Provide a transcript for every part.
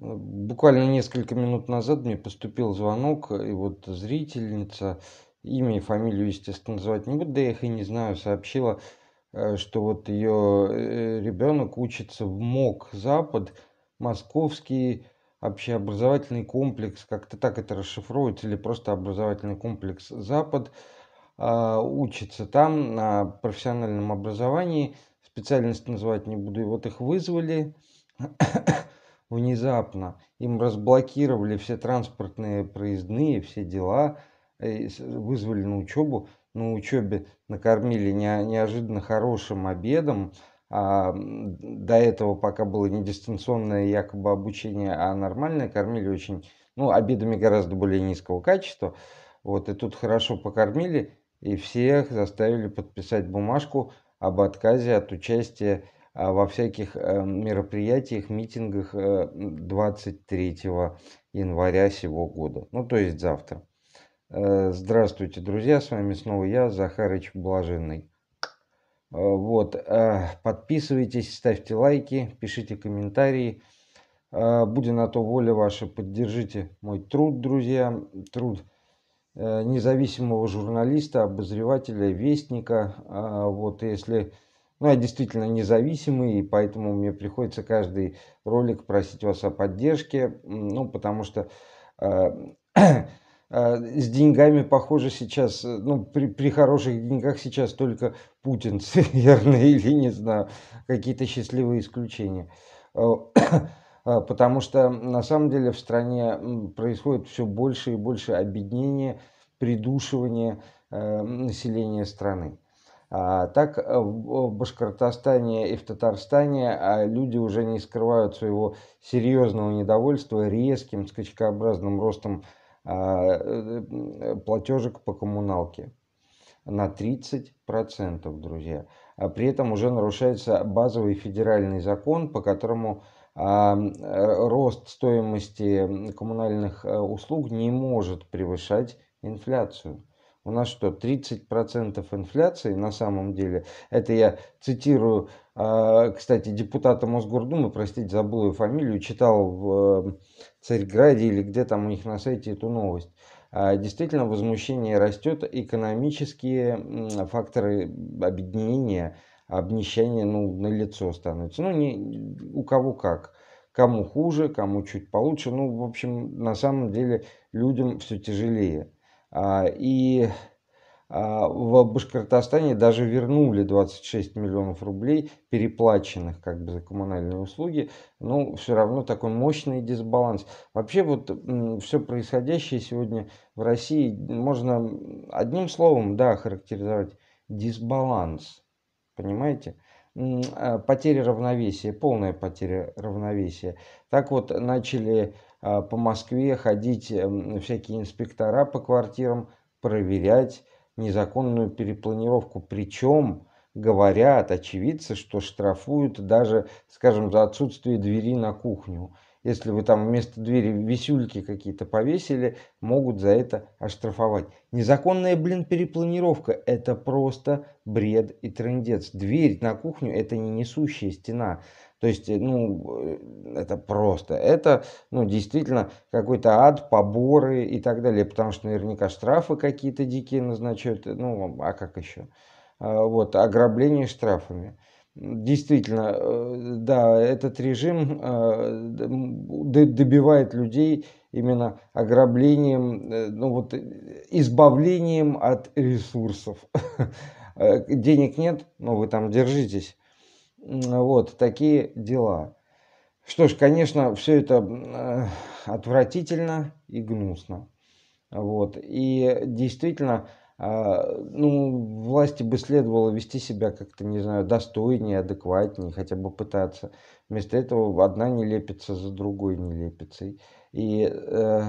Э, буквально несколько минут назад мне поступил звонок, и вот зрительница, имя и фамилию, естественно, называть не буду, да я их и не знаю, сообщила, э, что вот ее э, ребенок учится в МОК Запад, Московский общеобразовательный комплекс, как-то так это расшифровывается, или просто образовательный комплекс Запад, учится там на профессиональном образовании, специальность называть не буду, и вот их вызвали, внезапно. Им разблокировали все транспортные проездные, все дела, э, вызвали на учебу. На учебе накормили неожиданно хорошим обедом. А до этого пока было не дистанционное якобы обучение, а нормальное, кормили очень, ну, обедами гораздо более низкого качества. Вот, и тут хорошо покормили, и всех заставили подписать бумажку об отказе от участия а во всяких э, мероприятиях, митингах 23 э, января сего года, ну то есть завтра. Э, здравствуйте, друзья, с вами снова я, Захарыч Блаженный. Вот, подписывайтесь, ставьте лайки, пишите комментарии. Будет на то воля ваша, поддержите мой труд, друзья, труд независимого журналиста, обозревателя, вестника. Вот, если ну, я действительно независимый, и поэтому мне приходится каждый ролик просить вас о поддержке, ну, потому что э, э, с деньгами, похоже, сейчас, ну, при, при хороших деньгах сейчас только Путин, верно, или не знаю, какие-то счастливые исключения. Э, потому что на самом деле в стране происходит все больше и больше обеднения, придушивания населения страны. А, так э, в Башкортостане и в Татарстане а, люди уже не скрывают своего серьезного недовольства резким скачкообразным ростом а, э, платежек по коммуналке на 30%, друзья. При этом уже нарушается базовый федеральный закон, по которому э, рост стоимости коммунальных услуг не может превышать инфляцию. У нас что, 30% инфляции на самом деле? Это я цитирую, а, кстати, депутата Мосгордумы, простите, забыл ее фамилию, читал в эм, Царьграде или где там у них на сайте эту новость. А, действительно, возмущение растет, экономические факторы объединения, обнищания ну, на лицо становятся. Ну, не, у кого как кому хуже, кому чуть получше. Ну, в общем, на самом деле людям все тяжелее. А, и а, в Башкортостане даже вернули 26 миллионов рублей, переплаченных как бы за коммунальные услуги, но ну, все равно такой мощный дисбаланс. Вообще вот все происходящее сегодня в России можно одним словом, да, характеризовать дисбаланс. Понимаете? А, потеря равновесия, полная потеря равновесия. Так вот, начали а, по Москве ходить всякие инспектора по квартирам, проверять незаконную перепланировку. Причем говорят очевидцы, что штрафуют даже, скажем, за отсутствие двери на кухню. Если вы там вместо двери висюльки какие-то повесили, могут за это оштрафовать. Незаконная, блин, перепланировка – это просто бред и трендец. Дверь на кухню – это не несущая стена. То есть, э, ну, э, это просто. Это, ну, действительно какой-то ад, поборы и так далее. Потому что наверняка штрафы какие-то дикие назначают. Ну, а как еще? А, вот, ограбление штрафами. Действительно, э, да, этот режим э, добивает людей именно ограблением, э, ну вот избавлением от ресурсов. Денег нет, но вы там держитесь. Вот такие дела. Что ж, конечно, все это отвратительно и гнусно. Вот. И действительно, а, ну, власти бы следовало вести себя как-то, не знаю, достойнее, адекватнее, хотя бы пытаться. Вместо этого одна не лепится за другой не лепится. И, э,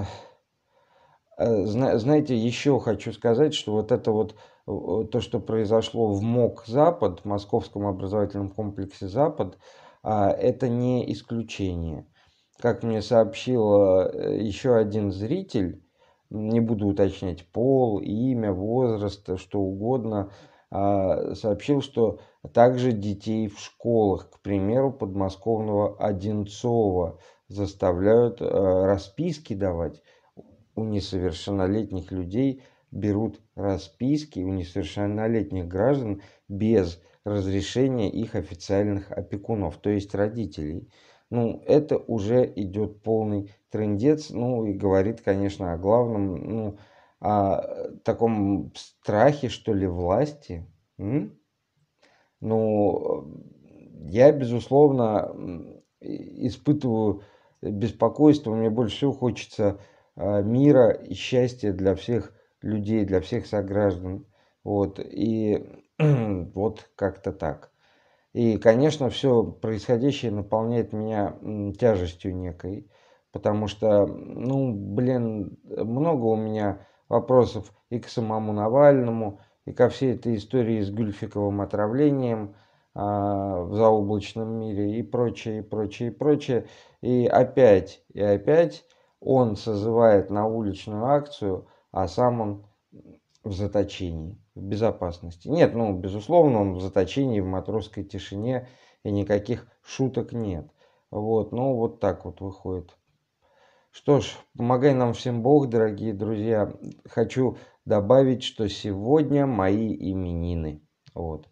э, знаете, еще хочу сказать, что вот это вот то, что произошло в МОК Запад, в Московском образовательном комплексе Запад, а, это не исключение. Как мне сообщил э, еще один зритель, не буду уточнять пол, имя, возраст, э, что угодно, а, сообщил, что также детей в школах, к примеру, подмосковного Одинцова, заставляют э, расписки давать. У несовершеннолетних людей берут расписки у несовершеннолетних граждан без разрешения их официальных опекунов, то есть родителей. Ну, это уже идет полный трендец, ну и говорит, конечно, о главном, ну, о э, таком страхе, что ли, власти. М? Ну, я, безусловно, испытываю беспокойство, мне больше всего хочется э, мира и счастья для всех людей, для всех сограждан. Вот, и вот как-то так. И, конечно, все происходящее наполняет меня тяжестью некой, потому что, ну, блин, много у меня вопросов и к самому Навальному, и ко всей этой истории с Гюльфиковым отравлением а, в заоблачном мире и прочее, и прочее, и прочее. И опять, и опять он созывает на уличную акцию, а сам он в заточении, в безопасности. Нет, ну, безусловно, он в заточении, в матросской тишине, и никаких шуток нет. Вот, ну, вот так вот выходит. Что ж, помогай нам всем Бог, дорогие друзья. Хочу добавить, что сегодня мои именины. Вот.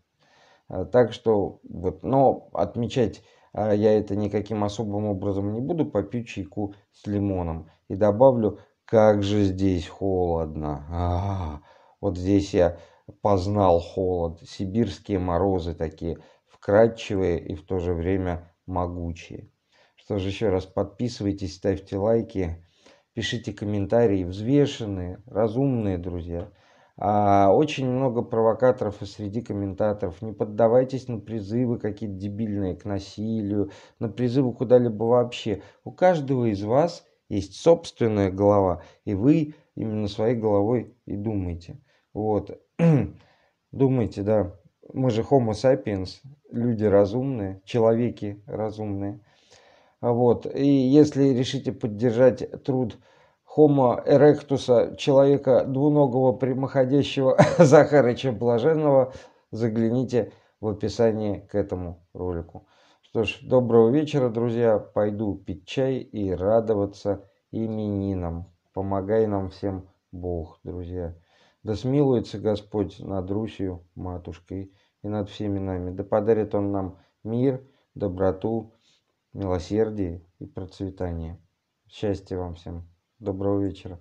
А, так что, вот, но отмечать а, я это никаким особым образом не буду, попью чайку с лимоном. И добавлю, как же здесь холодно. А -а -а. Вот здесь я познал холод, сибирские морозы такие, вкрадчивые и в то же время могучие. Что же, еще раз подписывайтесь, ставьте лайки, пишите комментарии, взвешенные, разумные, друзья. А, очень много провокаторов и среди комментаторов. Не поддавайтесь на призывы какие-то дебильные к насилию, на призывы куда-либо вообще. У каждого из вас есть собственная голова, и вы именно своей головой и думаете. Вот. Думайте, да, мы же Homo sapiens, люди разумные, человеки разумные. А вот. И если решите поддержать труд Homo erectus, человека двуногого прямоходящего Захарыча Блаженного, загляните в описании к этому ролику. Что ж, доброго вечера, друзья. Пойду пить чай и радоваться именинам. Помогай нам всем Бог, друзья. Да смилуется Господь над Русью, матушкой, и над всеми нами. Да подарит Он нам мир, доброту, милосердие и процветание. Счастья вам всем. Доброго вечера.